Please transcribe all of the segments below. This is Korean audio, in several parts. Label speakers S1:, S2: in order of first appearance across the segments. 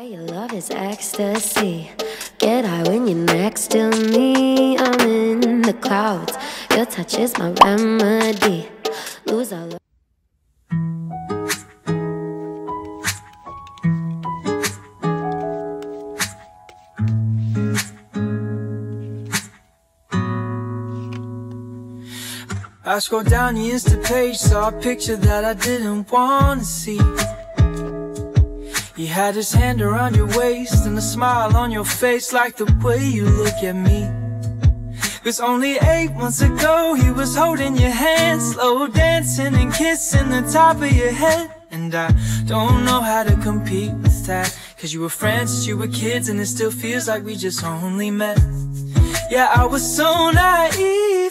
S1: Your love is ecstasy. Get high when you're next to me. I'm in the clouds. Your touch is my remedy. Lose all. I scrolled down the Insta page, saw a picture that I didn't wanna see had his hand around your waist and a smile on your face like the way you look at me. Cause only eight months ago he was holding your hand, slow dancing and kissing the top of your head. And I don't know how to compete with that. Cause you were friends you were kids and it still feels like we just only met. Yeah, I was so naive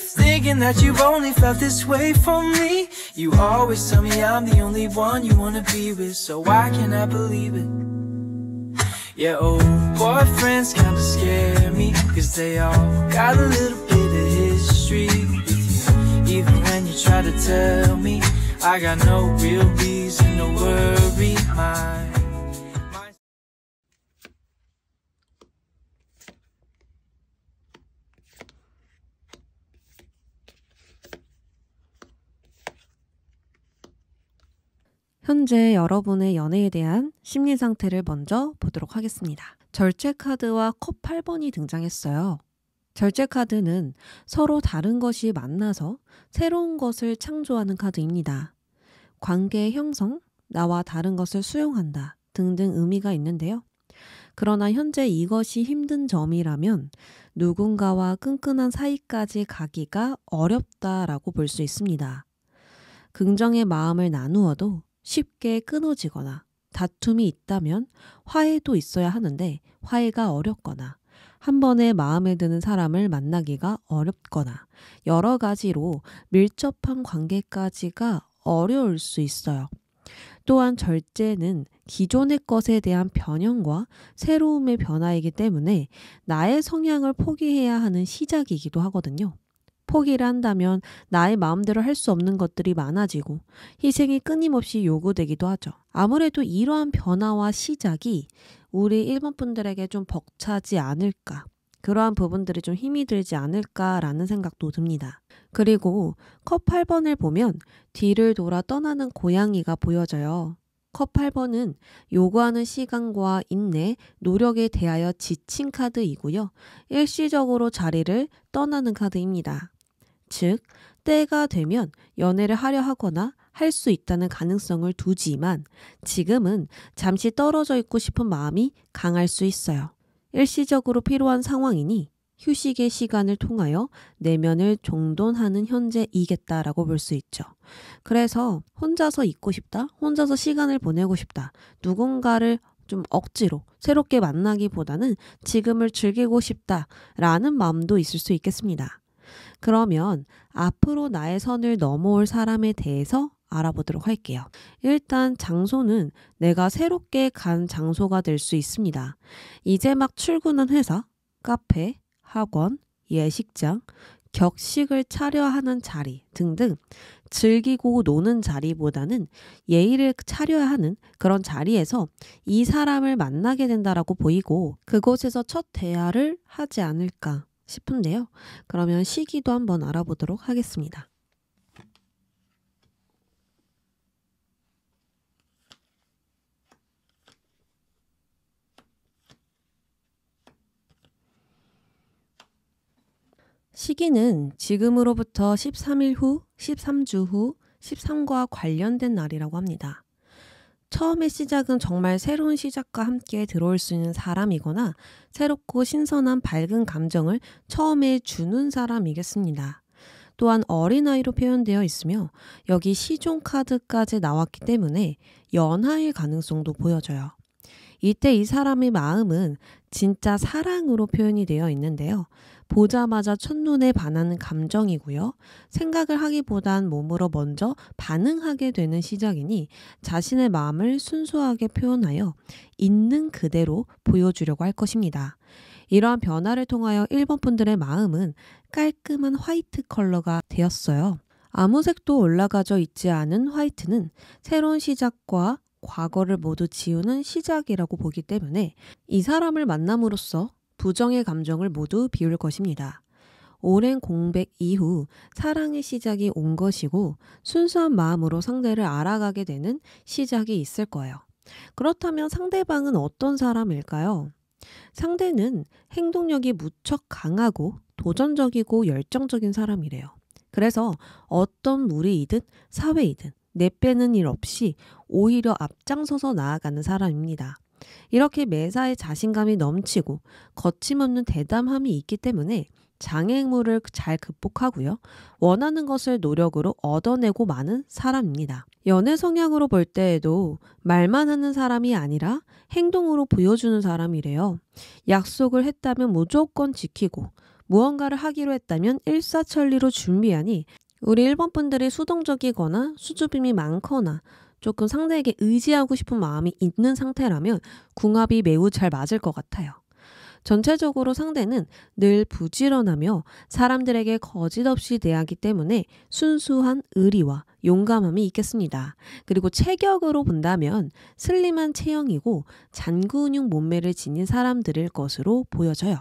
S1: thinking that you've only felt this way for me You always tell me I'm the only one you wanna be with So why can't I believe it? Yeah, old boyfriends kinda scare me Cause they all got a little bit of history with you Even when you try to tell me I got no real reason to worry, my 현재 여러분의 연애에 대한 심리 상태를 먼저 보도록 하겠습니다. 절제 카드와 컵 8번이 등장했어요. 절제 카드는 서로 다른 것이 만나서 새로운 것을 창조하는 카드입니다. 관계 형성, 나와 다른 것을 수용한다 등등 의미가 있는데요. 그러나 현재 이것이 힘든 점이라면 누군가와 끈끈한 사이까지 가기가 어렵다라고 볼 수 있습니다. 긍정의 마음을 나누어도 쉽게 끊어지거나 다툼이 있다면 화해도 있어야 하는데 화해가 어렵거나 한 번에 마음에 드는 사람을 만나기가 어렵거나 여러 가지로 밀접한 관계까지가 어려울 수 있어요. 또한 절제는 기존의 것에 대한 변형과 새로움의 변화이기 때문에 나의 성향을 포기해야 하는 시작이기도 하거든요. 포기를 한다면 나의 마음대로 할 수 없는 것들이 많아지고 희생이 끊임없이 요구되기도 하죠. 아무래도 이러한 변화와 시작이 우리 일본 분들에게 좀 벅차지 않을까. 그러한 부분들이 좀 힘이 들지 않을까라는 생각도 듭니다. 그리고 컵 8번을 보면 뒤를 돌아 떠나는 고양이가 보여져요. 컵 8번은 요구하는 시간과 인내, 노력에 대하여 지친 카드이고요. 일시적으로 자리를 떠나는 카드입니다. 즉, 때가 되면 연애를 하려 하거나 할 수 있다는 가능성을 두지만 지금은 잠시 떨어져 있고 싶은 마음이 강할 수 있어요. 일시적으로 필요한 상황이니 휴식의 시간을 통하여 내면을 종돈하는 현재이겠다라고 볼 수 있죠. 그래서 혼자서 있고 싶다, 혼자서 시간을 보내고 싶다, 누군가를 좀 억지로 새롭게 만나기보다는 지금을 즐기고 싶다라는 마음도 있을 수 있겠습니다. 그러면 앞으로 나의 선을 넘어올 사람에 대해서 알아보도록 할게요. 일단 장소는 내가 새롭게 간 장소가 될 수 있습니다. 이제 막 출근한 회사, 카페, 학원, 예식장, 격식을 차려 하는 자리 등등 즐기고 노는 자리보다는 예의를 차려야 하는 그런 자리에서 이 사람을 만나게 된다라고 보이고 그곳에서 첫 대화를 하지 않을까 싶은데요. 그러면 시기도 한번 알아보도록 하겠습니다. 시기는 지금으로부터 13일 후, 13주 후, 13과 관련된 날이라고 합니다. 처음의 시작은 정말 새로운 시작과 함께 들어올 수 있는 사람이거나 새롭고 신선한 밝은 감정을 처음에 주는 사람이겠습니다. 또한 어린아이로 표현되어 있으며 여기 시종 카드까지 나왔기 때문에 연하일 가능성도 보여져요. 이때 이 사람의 마음은 진짜 사랑으로 표현이 되어 있는데요. 보자마자 첫눈에 반하는 감정이고요. 생각을 하기보단 몸으로 먼저 반응하게 되는 시작이니 자신의 마음을 순수하게 표현하여 있는 그대로 보여주려고 할 것입니다. 이러한 변화를 통하여 1번 분들의 마음은 깔끔한 화이트 컬러가 되었어요. 아무 색도 올라가져 있지 않은 화이트는 새로운 시작과 과거를 모두 지우는 시작이라고 보기 때문에 이 사람을 만남으로써 부정의 감정을 모두 비울 것입니다. 오랜 공백 이후 사랑의 시작이 온 것이고 순수한 마음으로 상대를 알아가게 되는 시작이 있을 거예요. 그렇다면 상대방은 어떤 사람일까요? 상대는 행동력이 무척 강하고 도전적이고 열정적인 사람이래요. 그래서 어떤 무리이든 사회이든 내빼는 일 없이 오히려 앞장서서 나아가는 사람입니다. 이렇게 매사에 자신감이 넘치고 거침없는 대담함이 있기 때문에 장애물을 잘 극복하고요. 원하는 것을 노력으로 얻어내고 마는 사람입니다. 연애 성향으로 볼 때에도 말만 하는 사람이 아니라 행동으로 보여주는 사람이래요. 약속을 했다면 무조건 지키고 무언가를 하기로 했다면 일사천리로 준비하니 우리 일본 분들이 수동적이거나 수줍음이 많거나 조금 상대에게 의지하고 싶은 마음이 있는 상태라면 궁합이 매우 잘 맞을 것 같아요. 전체적으로 상대는 늘 부지런하며 사람들에게 거짓없이 대하기 때문에 순수한 의리와 용감함이 있겠습니다. 그리고 체격으로 본다면 슬림한 체형이고 잔근육 몸매를 지닌 사람들일 것으로 보여져요.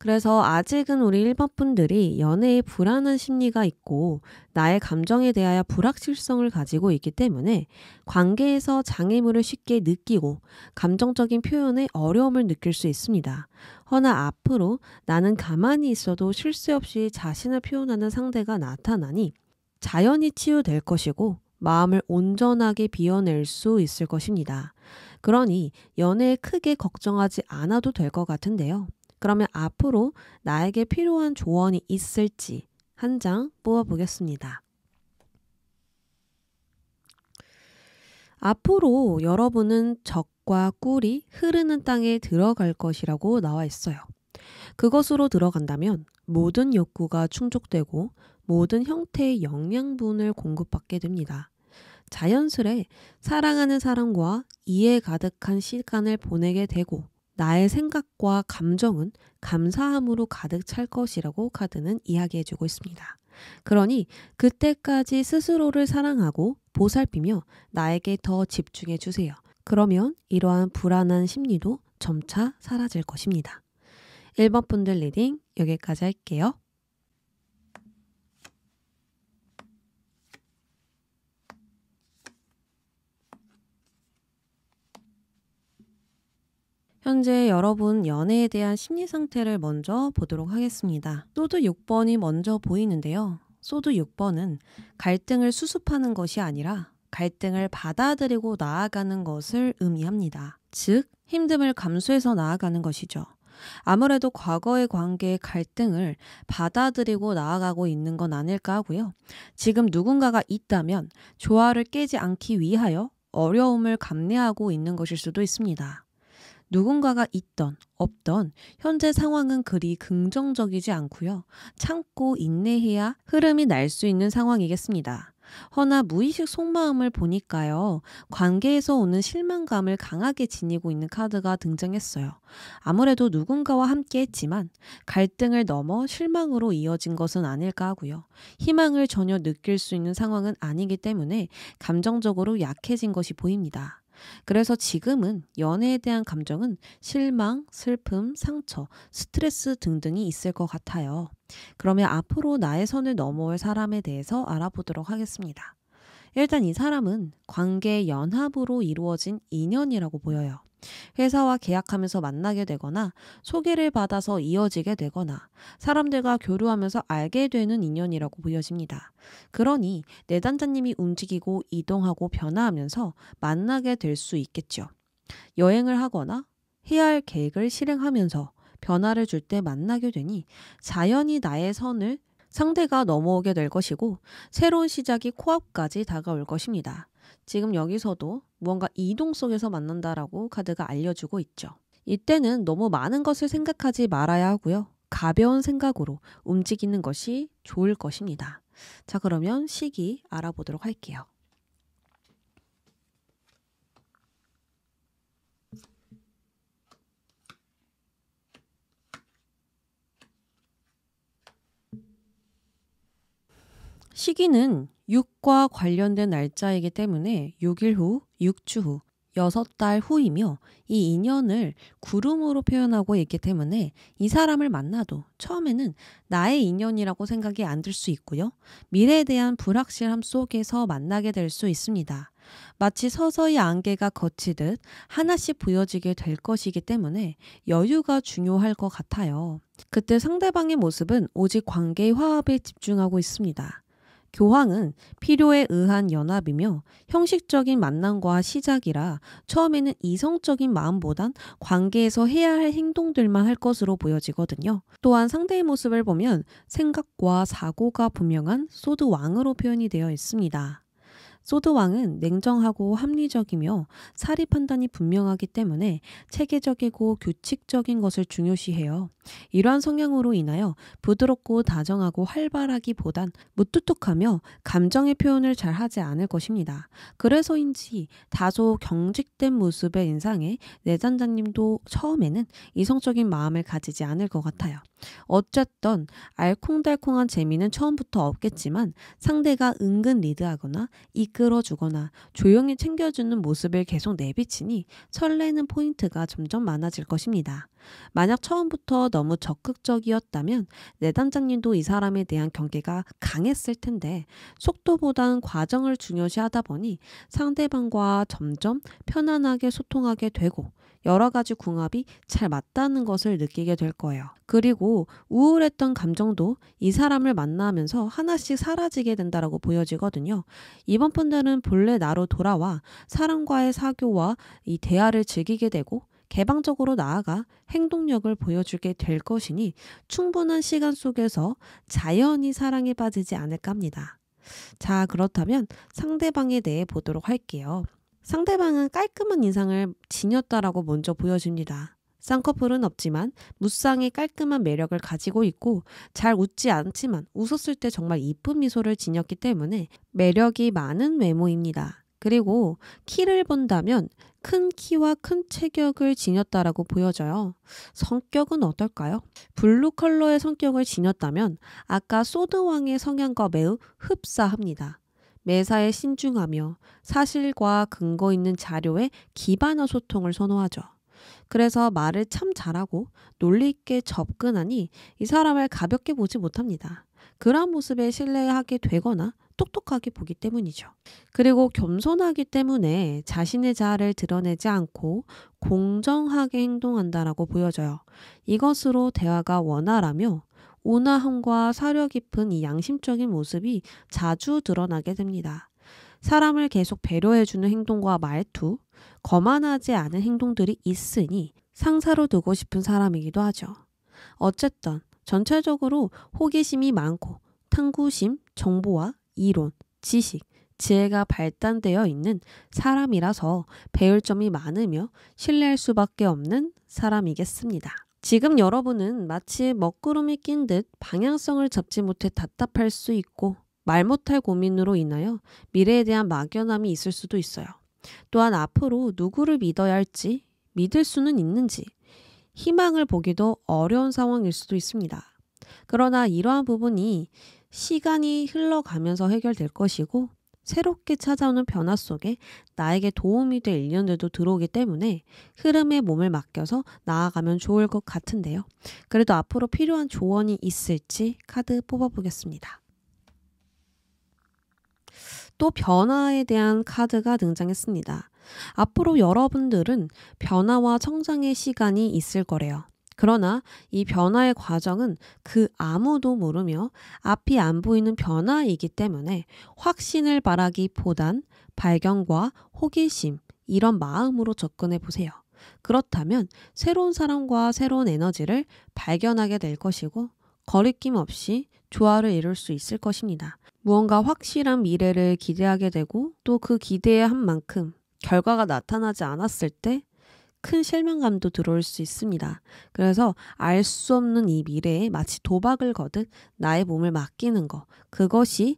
S1: 그래서 아직은 우리 일반 분들이 연애에 불안한 심리가 있고 나의 감정에 대하여 불확실성을 가지고 있기 때문에 관계에서 장애물을 쉽게 느끼고 감정적인 표현에 어려움을 느낄 수 있습니다. 허나 앞으로 나는 가만히 있어도 실수 없이 자신을 표현하는 상대가 나타나니 자연히 치유될 것이고 마음을 온전하게 비워낼 수 있을 것입니다. 그러니 연애에 크게 걱정하지 않아도 될 것 같은데요. 그러면 앞으로 나에게 필요한 조언이 있을지 한 장 뽑아보겠습니다. 앞으로 여러분은 적과 꿀이 흐르는 땅에 들어갈 것이라고 나와 있어요. 그것으로 들어간다면 모든 욕구가 충족되고 모든 형태의 영양분을 공급받게 됩니다. 자연스레 사랑하는 사람과 이해 가득한 시간을 보내게 되고 나의 생각과 감정은 감사함으로 가득 찰 것이라고 카드는 이야기해주고 있습니다. 그러니 그때까지 스스로를 사랑하고 보살피며 나에게 더 집중해 주세요. 그러면 이러한 불안한 심리도 점차 사라질 것입니다. 1번 분들 리딩 여기까지 할게요. 현재 여러분 연애에 대한 심리 상태를 먼저 보도록 하겠습니다. 소드 6번이 먼저 보이는데요. 소드 6번은 갈등을 수습하는 것이 아니라 갈등을 받아들이고 나아가는 것을 의미합니다. 즉, 힘듦을 감수해서 나아가는 것이죠. 아무래도 과거의 관계의 갈등을 받아들이고 나아가고 있는 건 아닐까 하고요. 지금 누군가가 있다면 조화를 깨지 않기 위하여 어려움을 감내하고 있는 것일 수도 있습니다. 누군가가 있던 없던 현재 상황은 그리 긍정적이지 않고요. 참고 인내해야 흐름이 날 수 있는 상황이겠습니다. 허나 무의식 속마음을 보니까요. 관계에서 오는 실망감을 강하게 지니고 있는 카드가 등장했어요. 아무래도 누군가와 함께 했지만 갈등을 넘어 실망으로 이어진 것은 아닐까 하고요. 희망을 전혀 느낄 수 있는 상황은 아니기 때문에 감정적으로 약해진 것이 보입니다. 그래서 지금은 연애에 대한 감정은 실망, 슬픔, 상처, 스트레스 등등이 있을 것 같아요. 그러면 앞으로 나의 선을 넘어올 사람에 대해서 알아보도록 하겠습니다. 일단 이 사람은 관계 연합으로 이루어진 인연이라고 보여요. 회사와 계약하면서 만나게 되거나 소개를 받아서 이어지게 되거나 사람들과 교류하면서 알게 되는 인연이라고 보여집니다. 그러니 내단자님이 움직이고 이동하고 변화하면서 만나게 될 수 있겠죠. 여행을 하거나 해야 할 계획을 실행하면서 변화를 줄 때 만나게 되니 자연히 나의 선을 상대가 넘어오게 될 것이고 새로운 시작이 코앞까지 다가올 것입니다. 지금 여기서도 무언가 이동 속에서 만난다라고 카드가 알려주고 있죠. 이때는 너무 많은 것을 생각하지 말아야 하고요. 가벼운 생각으로 움직이는 것이 좋을 것입니다. 자, 그러면 시기 알아보도록 할게요. 시기는 6과 관련된 날짜이기 때문에 6일 후, 6주 후, 6달 후이며 이 인연을 구름으로 표현하고 있기 때문에 이 사람을 만나도 처음에는 나의 인연이라고 생각이 안 들 수 있고요. 미래에 대한 불확실함 속에서 만나게 될 수 있습니다. 마치 서서히 안개가 거치듯 하나씩 보여지게 될 것이기 때문에 여유가 중요할 것 같아요. 그때 상대방의 모습은 오직 관계의 화합에 집중하고 있습니다. 교황은 필요에 의한 연합이며 형식적인 만남과 시작이라 처음에는 이성적인 마음보단 관계에서 해야 할 행동들만 할 것으로 보여지거든요. 또한 상대의 모습을 보면 생각과 사고가 분명한 소드 왕으로 표현이 되어 있습니다. 소드왕은 냉정하고 합리적이며 사리 판단이 분명하기 때문에 체계적이고 규칙적인 것을 중요시해요. 이러한 성향으로 인하여 부드럽고 다정하고 활발하기보단 무뚝뚝하며 감정의 표현을 잘 하지 않을 것입니다. 그래서인지 다소 경직된 모습의 인상에 내단장님도 처음에는 이성적인 마음을 가지지 않을 것 같아요. 어쨌든 알콩달콩한 재미는 처음부터 없겠지만 상대가 은근 리드하거나 이끌어주거나 조용히 챙겨주는 모습을 계속 내비치니 설레는 포인트가 점점 많아질 것입니다. 만약 처음부터 너무 적극적이었다면 내단장님도 이 사람에 대한 경계가 강했을 텐데 속도보단 과정을 중요시하다 보니 상대방과 점점 편안하게 소통하게 되고 여러 가지 궁합이 잘 맞다는 것을 느끼게 될 거예요. 그리고 우울했던 감정도 이 사람을 만나면서 하나씩 사라지게 된다라고 보여지거든요. 이번 분들은 본래 나로 돌아와 사람과의 사교와 이 대화를 즐기게 되고 개방적으로 나아가 행동력을 보여주게 될 것이니 충분한 시간 속에서 자연히 사랑에 빠지지 않을까 합니다. 자, 그렇다면 상대방에 대해 보도록 할게요. 상대방은 깔끔한 인상을 지녔다라고 먼저 보여집니다 쌍꺼풀은 없지만 무쌍의 깔끔한 매력을 가지고 있고 잘 웃지 않지만 웃었을 때 정말 이쁜 미소를 지녔기 때문에 매력이 많은 외모입니다. 그리고 키를 본다면 큰 키와 큰 체격을 지녔다라고 보여져요. 성격은 어떨까요? 블루 컬러의 성격을 지녔다면 아까 소드왕의 성향과 매우 흡사합니다. 매사에 신중하며 사실과 근거 있는 자료에 기반어 소통을 선호하죠. 그래서 말을 참 잘하고 논리 있게 접근하니 이 사람을 가볍게 보지 못합니다. 그런 모습에 신뢰하게 되거나 똑똑하게 보기 때문이죠. 그리고 겸손하기 때문에 자신의 자아를 드러내지 않고 공정하게 행동한다라고 보여져요. 이것으로 대화가 원활하며 온화함과 사려 깊은 이 양심적인 모습이 자주 드러나게 됩니다. 사람을 계속 배려해주는 행동과 말투, 거만하지 않은 행동들이 있으니 상사로 두고 싶은 사람이기도 하죠. 어쨌든 전체적으로 호기심이 많고 탐구심, 정보와 이론, 지식, 지혜가 발단되어 있는 사람이라서 배울 점이 많으며 신뢰할 수밖에 없는 사람이겠습니다. 지금 여러분은 마치 먹구름이 낀 듯 방향성을 잡지 못해 답답할 수 있고 말 못할 고민으로 인하여 미래에 대한 막연함이 있을 수도 있어요. 또한 앞으로 누구를 믿어야 할지, 믿을 수는 있는지, 희망을 보기도 어려운 상황일 수도 있습니다. 그러나 이러한 부분이 시간이 흘러가면서 해결될 것이고 새롭게 찾아오는 변화 속에 나에게 도움이 될 인연들도 들어오기 때문에 흐름에 몸을 맡겨서 나아가면 좋을 것 같은데요. 그래도 앞으로 필요한 조언이 있을지 카드 뽑아보겠습니다. 또 변화에 대한 카드가 등장했습니다. 앞으로 여러분들은 변화와 성장의 시간이 있을 거래요. 그러나 이 변화의 과정은 그 아무도 모르며 앞이 안 보이는 변화이기 때문에 확신을 바라기보단 발견과 호기심, 이런 마음으로 접근해 보세요. 그렇다면 새로운 사람과 새로운 에너지를 발견하게 될 것이고 거리낌 없이 조화를 이룰 수 있을 것입니다. 무언가 확실한 미래를 기대하게 되고 또 그 기대에 한 만큼 결과가 나타나지 않았을 때큰 실망감도 들어올 수 있습니다. 그래서 알 수 없는 이 미래에 마치 도박을 거듯 나의 몸을 맡기는 것, 그것이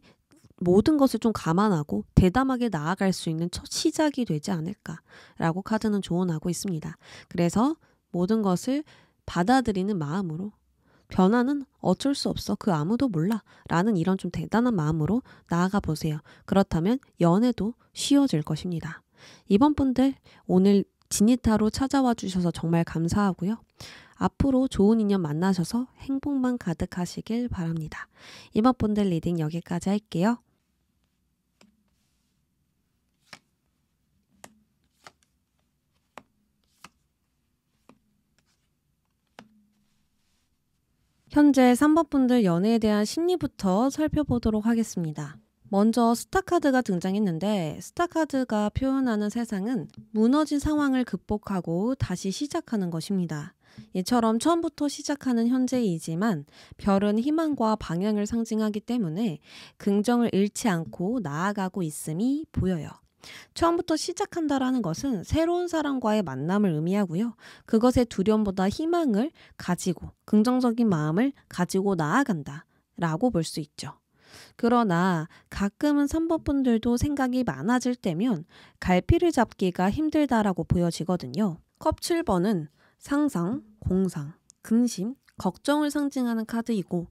S1: 모든 것을 좀 감안하고 대담하게 나아갈 수 있는 첫 시작이 되지 않을까라고 카드는 조언하고 있습니다. 그래서 모든 것을 받아들이는 마음으로 변화는 어쩔 수 없어. 그 아무도 몰라. 라는 이런 좀 대단한 마음으로 나아가 보세요. 그렇다면 연애도 쉬워질 것입니다. 이번 분들 오늘 지니타로 찾아와 주셔서 정말 감사하고요. 앞으로 좋은 인연 만나셔서 행복만 가득하시길 바랍니다. 이마본들 리딩 여기까지 할게요. 현재 3번 분들 연애에 대한 심리부터 살펴보도록 하겠습니다. 먼저 스타카드가 등장했는데 스타카드가 표현하는 세상은 무너진 상황을 극복하고 다시 시작하는 것입니다. 이처럼 처음부터 시작하는 현재이지만 별은 희망과 방향을 상징하기 때문에 긍정을 잃지 않고 나아가고 있음이 보여요. 처음부터 시작한다라는 것은 새로운 사람과의 만남을 의미하고요. 그것의 두려움보다 희망을 가지고 긍정적인 마음을 가지고 나아간다 라고 볼 수 있죠. 그러나 가끔은 선버분들도 생각이 많아질 때면 갈피를 잡기가 힘들다라고 보여지거든요. 컵 7번은 상상, 공상, 근심, 걱정을 상징하는 카드이고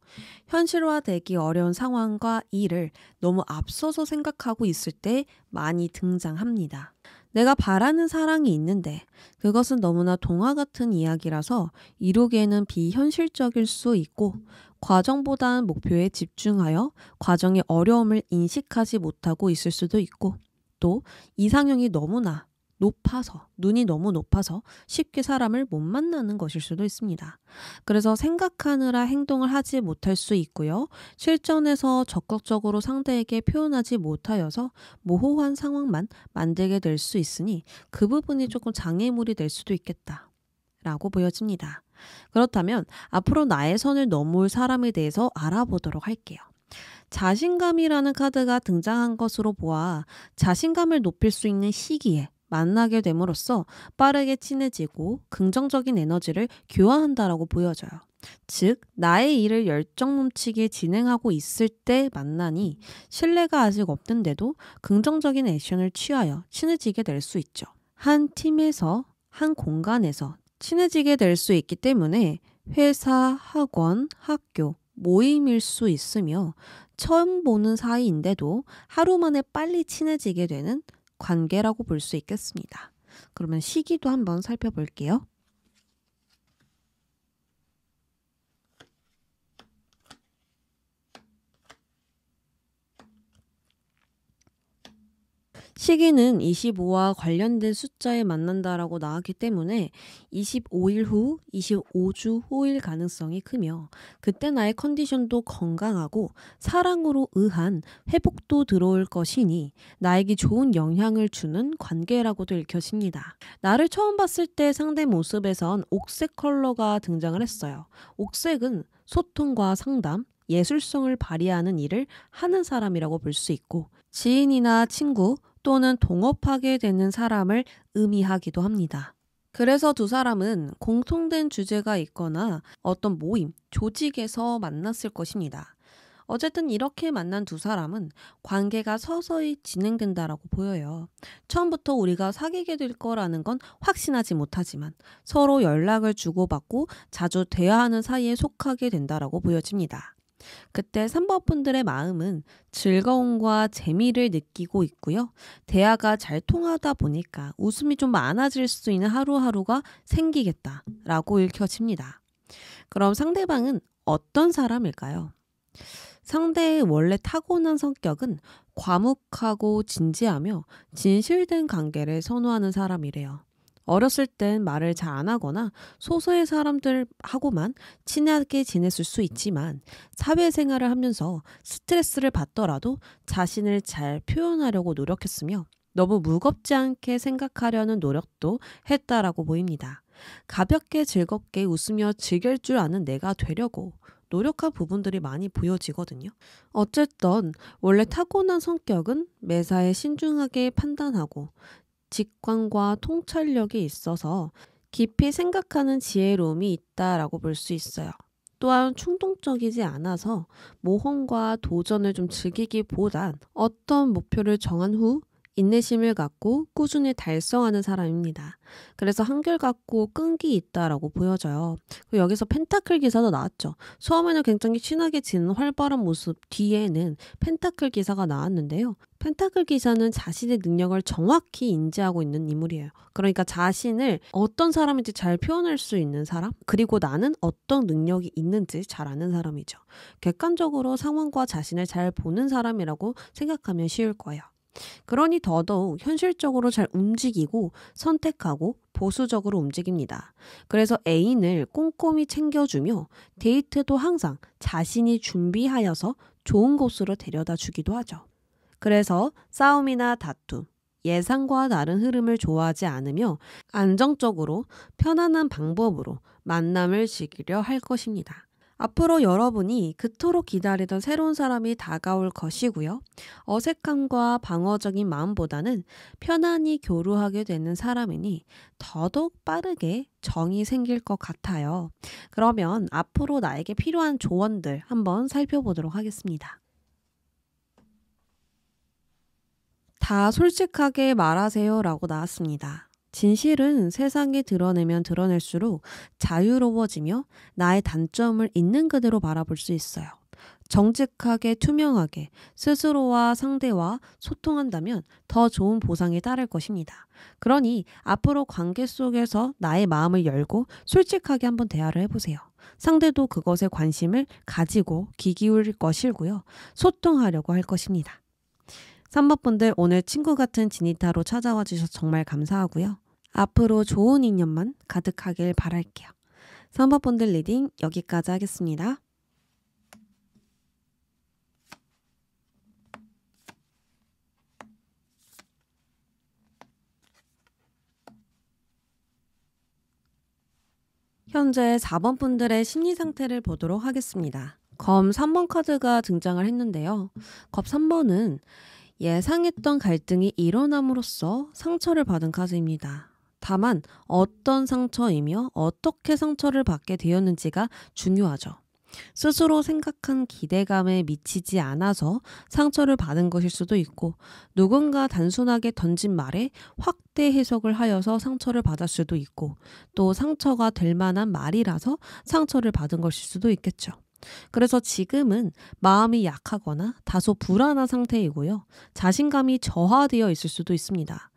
S1: 현실화되기 어려운 상황과 일을 너무 앞서서 생각하고 있을 때 많이 등장합니다. 내가 바라는 사랑이 있는데 그것은 너무나 동화 같은 이야기라서 이루기에는 비현실적일 수 있고 과정보다는 목표에 집중하여 과정의 어려움을 인식하지 못하고 있을 수도 있고 또 이상형이 너무나 높아서 눈이 너무 높아서 쉽게 사람을 못 만나는 것일 수도 있습니다. 그래서 생각하느라 행동을 하지 못할 수 있고요. 실전에서 적극적으로 상대에게 표현하지 못하여서 모호한 상황만 만들게 될 수 있으니 그 부분이 조금 장애물이 될 수도 있겠다. 라고 보여집니다. 그렇다면 앞으로 나의 선을 넘을 사람에 대해서 알아보도록 할게요. 자신감이라는 카드가 등장한 것으로 보아 자신감을 높일 수 있는 시기에 만나게 됨으로써 빠르게 친해지고 긍정적인 에너지를 교환한다라고 보여져요. 즉, 나의 일을 열정 넘치게 진행하고 있을 때 만나니 신뢰가 아직 없는데도 긍정적인 액션을 취하여 친해지게 될 수 있죠. 한 팀에서, 한 공간에서 친해지게 될 수 있기 때문에 회사, 학원, 학교, 모임일 수 있으며 처음 보는 사이인데도 하루 만에 빨리 친해지게 되는 관계라고 볼 수 있겠습니다. 그러면 시기도 한번 살펴볼게요. 시기는 25와 관련된 숫자에 맞는다라고 나왔기 때문에 25일 후 25주 후일 가능성이 크며 그때 나의 컨디션도 건강하고 사랑으로 의한 회복도 들어올 것이니 나에게 좋은 영향을 주는 관계라고도 읽혀집니다. 나를 처음 봤을 때 상대 모습에선 옥색 컬러가 등장을 했어요. 옥색은 소통과 상담, 예술성을 발휘하는 일을 하는 사람이라고 볼 수 있고 지인이나 친구, 또는 동업하게 되는 사람을 의미하기도 합니다. 그래서 두 사람은 공통된 주제가 있거나 어떤 모임, 조직에서 만났을 것입니다. 어쨌든 이렇게 만난 두 사람은 관계가 서서히 진행된다라고 보여요. 처음부터 우리가 사귀게 될 거라는 건 확신하지 못하지만 서로 연락을 주고받고 자주 대화하는 사이에 속하게 된다라고 보여집니다. 그때 삼번분들의 마음은 즐거움과 재미를 느끼고 있고요. 대화가 잘 통하다 보니까 웃음이 좀 많아질 수 있는 하루하루가 생기겠다라고 읽혀집니다. 그럼 상대방은 어떤 사람일까요? 상대의 원래 타고난 성격은 과묵하고 진지하며 진실된 관계를 선호하는 사람이래요. 어렸을 땐 말을 잘 안 하거나 소수의 사람들하고만 친하게 지냈을 수 있지만 사회생활을 하면서 스트레스를 받더라도 자신을 잘 표현하려고 노력했으며 너무 무겁지 않게 생각하려는 노력도 했다라고 보입니다. 가볍게 즐겁게 웃으며 즐길 줄 아는 내가 되려고 노력한 부분들이 많이 보여지거든요. 어쨌든 원래 타고난 성격은 매사에 신중하게 판단하고 직관과 통찰력이 있어서 깊이 생각하는 지혜로움이 있다라고 볼 수 있어요. 또한 충동적이지 않아서 모험과 도전을 좀 즐기기보단 어떤 목표를 정한 후 인내심을 갖고 꾸준히 달성하는 사람입니다. 그래서 한결같고 끈기 있다라고 보여져요. 그리고 여기서 펜타클 기사도 나왔죠. 처음에는 굉장히 친하게 지는 활발한 모습 뒤에는 펜타클 기사가 나왔는데요. 펜타클 기사는 자신의 능력을 정확히 인지하고 있는 인물이에요. 그러니까 자신을 어떤 사람인지 잘 표현할 수 있는 사람, 그리고 나는 어떤 능력이 있는지 잘 아는 사람이죠. 객관적으로 상황과 자신을 잘 보는 사람이라고 생각하면 쉬울 거예요. 그러니 더더욱 현실적으로 잘 움직이고 선택하고 보수적으로 움직입니다. 그래서 애인을 꼼꼼히 챙겨주며 데이트도 항상 자신이 준비하여서 좋은 곳으로 데려다 주기도 하죠. 그래서 싸움이나 다툼, 예상과 다른 흐름을 좋아하지 않으며 안정적으로 편안한 방법으로 만남을 즐기려 할 것입니다. 앞으로 여러분이 그토록 기다리던 새로운 사람이 다가올 것이고요. 어색함과 방어적인 마음보다는 편안히 교류하게 되는 사람이니 더더욱 빠르게 정이 생길 것 같아요. 그러면 앞으로 나에게 필요한 조언들 한번 살펴보도록 하겠습니다. 다 솔직하게 말하세요라고 나왔습니다. 진실은 세상이 드러내면 드러낼수록 자유로워지며 나의 단점을 있는 그대로 바라볼 수 있어요. 정직하게 투명하게 스스로와 상대와 소통한다면 더 좋은 보상이 따를 것입니다. 그러니 앞으로 관계 속에서 나의 마음을 열고 솔직하게 한번 대화를 해보세요. 상대도 그것에 관심을 가지고 귀 기울일 것이고요. 소통하려고 할 것입니다. 3번분들 오늘 친구 같은 지니타로 찾아와 주셔서 정말 감사하고요. 앞으로 좋은 인연만 가득하길 바랄게요. 3번 분들 리딩 여기까지 하겠습니다. 현재 4번 분들의 심리 상태를 보도록 하겠습니다. 검 3번 카드가 등장을 했는데요. 겁 3번은 예상했던 갈등이 일어남으로써 상처를 받은 카드입니다. 다만 어떤 상처이며 어떻게 상처를 받게 되었는지가 중요하죠. 스스로 생각한 기대감에 미치지 않아서 상처를 받은 것일 수도 있고 누군가 단순하게 던진 말에 확대 해석을 하여서 상처를 받을 수도 있고 또 상처가 될 만한 말이라서 상처를 받은 것일 수도 있겠죠. 그래서 지금은 마음이 약하거나 다소 불안한 상태이고요. 자신감이 저하되어 있을 수도 있습니다.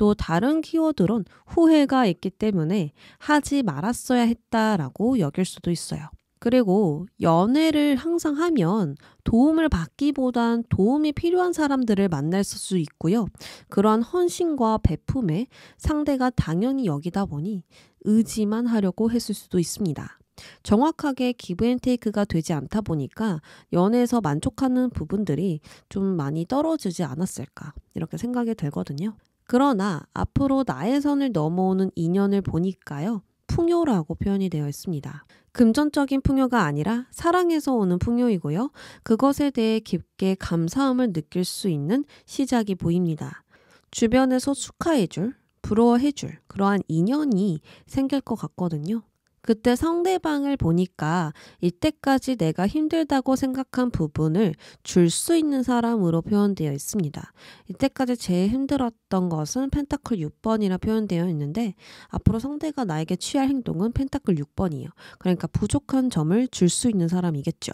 S1: 또 다른 키워드론 후회가 있기 때문에 하지 말았어야 했다라고 여길 수도 있어요. 그리고 연애를 항상 하면 도움을 받기보단 도움이 필요한 사람들을 만날 수 있고요. 그런 헌신과 베품에 상대가 당연히 여기다 보니 의지만 하려고 했을 수도 있습니다. 정확하게 기브앤테이크가 되지 않다 보니까 연애에서 만족하는 부분들이 좀 많이 떨어지지 않았을까 이렇게 생각이 들거든요. 그러나 앞으로 나의 선을 넘어오는 인연을 보니까요. 풍요라고 표현이 되어 있습니다. 금전적인 풍요가 아니라 사랑에서 오는 풍요이고요. 그것에 대해 깊게 감사함을 느낄 수 있는 시작이 보입니다. 주변에서 축하해줄, 부러워해줄 그러한 인연이 생길 것 같거든요. 그때 상대방을 보니까 이때까지 내가 힘들다고 생각한 부분을 줄 수 있는 사람으로 표현되어 있습니다. 이때까지 제일 힘들었던 것은 펜타클 6번이라 표현되어 있는데 앞으로 상대가 나에게 취할 행동은 펜타클 6번이에요. 그러니까 부족한 점을 줄 수 있는 사람이겠죠.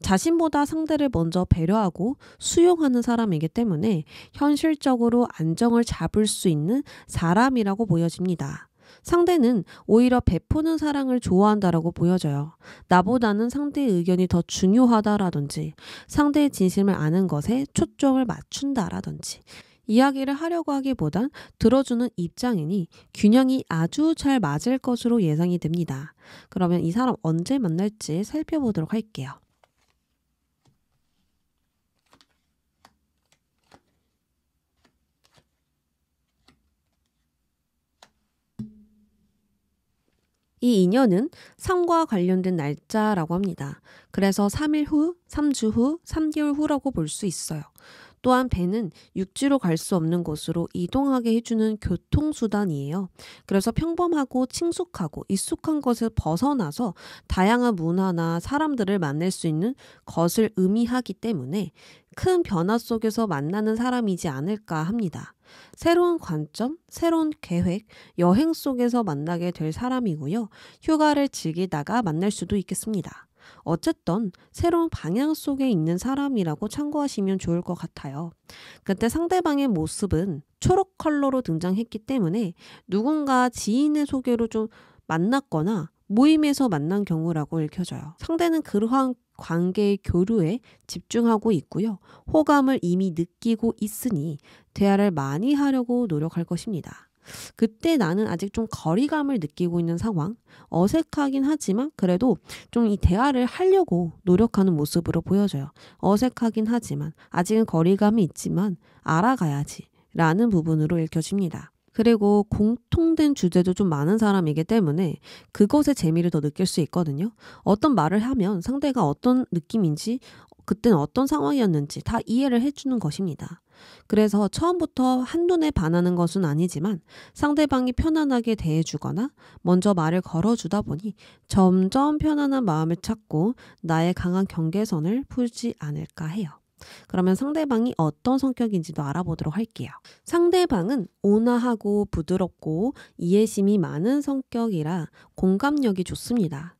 S1: 자신보다 상대를 먼저 배려하고 수용하는 사람이기 때문에 현실적으로 안정을 잡을 수 있는 사람이라고 보여집니다. 상대는 오히려 베푸는 사랑을 좋아한다라고 보여져요. 나보다는 상대의 의견이 더 중요하다라든지 상대의 진심을 아는 것에 초점을 맞춘다라든지 이야기를 하려고 하기보단 들어주는 입장이니 균형이 아주 잘 맞을 것으로 예상이 됩니다. 그러면 이 사람 언제 만날지 살펴보도록 할게요. 이 인연은 상과 관련된 날짜라고 합니다. 그래서 3일 후, 3주 후, 3개월 후라고 볼 수 있어요. 또한 배는 육지로 갈 수 없는 곳으로 이동하게 해주는 교통수단이에요. 그래서 평범하고 친숙하고 익숙한 것을 벗어나서 다양한 문화나 사람들을 만날 수 있는 것을 의미하기 때문에 큰 변화 속에서 만나는 사람이지 않을까 합니다. 새로운 관점, 새로운 계획, 여행 속에서 만나게 될 사람이고요. 휴가를 즐기다가 만날 수도 있겠습니다. 어쨌든 새로운 방향 속에 있는 사람이라고 참고하시면 좋을 것 같아요. 그때 상대방의 모습은 초록 컬러로 등장했기 때문에 누군가 지인의 소개로 좀 만났거나 모임에서 만난 경우라고 읽혀져요. 상대는 그러한 관계의 교류에 집중하고 있고요. 호감을 이미 느끼고 있으니 대화를 많이 하려고 노력할 것입니다. 그때 나는 아직 좀 거리감을 느끼고 있는 상황, 어색하긴 하지만 그래도 좀 이 대화를 하려고 노력하는 모습으로 보여져요. 어색하긴 하지만 아직은 거리감이 있지만 알아가야지 라는 부분으로 읽혀집니다. 그리고 공통된 주제도 좀 많은 사람이기 때문에 그것의 재미를 더 느낄 수 있거든요. 어떤 말을 하면 상대가 어떤 느낌인지, 그땐 어떤 상황이었는지 다 이해를 해주는 것입니다. 그래서 처음부터 한눈에 반하는 것은 아니지만 상대방이 편안하게 대해주거나 먼저 말을 걸어주다 보니 점점 편안한 마음을 찾고 나의 강한 경계선을 풀지 않을까 해요. 그러면 상대방이 어떤 성격인지도 알아보도록 할게요. 상대방은 온화하고 부드럽고 이해심이 많은 성격이라 공감력이 좋습니다.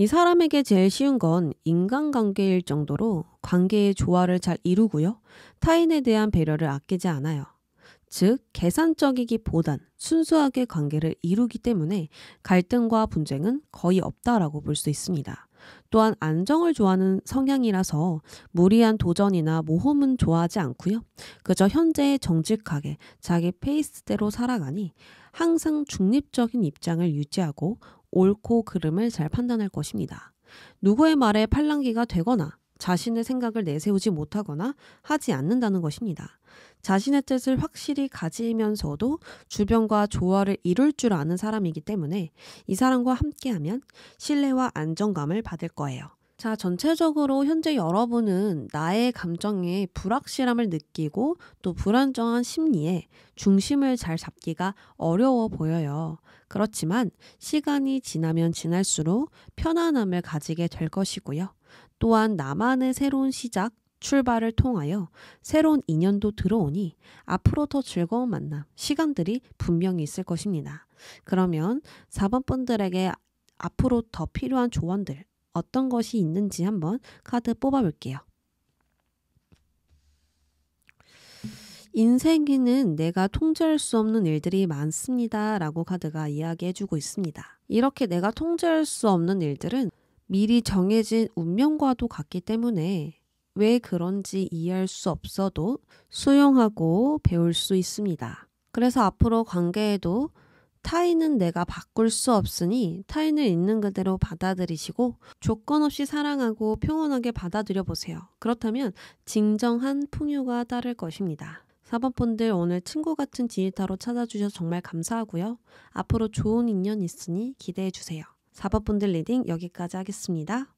S1: 이 사람에게 제일 쉬운 건 인간관계일 정도로 관계의 조화를 잘 이루고요. 타인에 대한 배려를 아끼지 않아요. 즉, 계산적이기보단 순수하게 관계를 이루기 때문에 갈등과 분쟁은 거의 없다라고 볼 수 있습니다. 또한 안정을 좋아하는 성향이라서 무리한 도전이나 모험은 좋아하지 않고요. 그저 현재에 정직하게 자기 페이스대로 살아가니 항상 중립적인 입장을 유지하고 옳고 그름을 잘 판단할 것입니다. 누구의 말에 팔랑귀가 되거나 자신의 생각을 내세우지 못하거나 하지 않는다는 것입니다. 자신의 뜻을 확실히 가지면서도 주변과 조화를 이룰 줄 아는 사람이기 때문에 이 사람과 함께하면 신뢰와 안정감을 받을 거예요. 자, 전체적으로 현재 여러분은 나의 감정에 불확실함을 느끼고 또 불안정한 심리에 중심을 잘 잡기가 어려워 보여요. 그렇지만 시간이 지나면 지날수록 편안함을 가지게 될 것이고요. 또한 나만의 새로운 시작, 출발을 통하여 새로운 인연도 들어오니 앞으로 더 즐거운 만남, 시간들이 분명히 있을 것입니다. 그러면 4번 분들에게 앞으로 더 필요한 조언들, 어떤 것이 있는지 한번 카드 뽑아볼게요. 인생에는 내가 통제할 수 없는 일들이 많습니다. 라고 카드가 이야기해주고 있습니다. 이렇게 내가 통제할 수 없는 일들은 미리 정해진 운명과도 같기 때문에 왜 그런지 이해할 수 없어도 수용하고 배울 수 있습니다. 그래서 앞으로 관계에도 타인은 내가 바꿀 수 없으니 타인을 있는 그대로 받아들이시고 조건 없이 사랑하고 평온하게 받아들여 보세요. 그렇다면 진정한 풍요가 따를 것입니다. 사법분들 오늘 친구 같은 디에타로 찾아주셔서 정말 감사하고요. 앞으로 좋은 인연 있으니 기대해 주세요. 사법분들 리딩 여기까지 하겠습니다.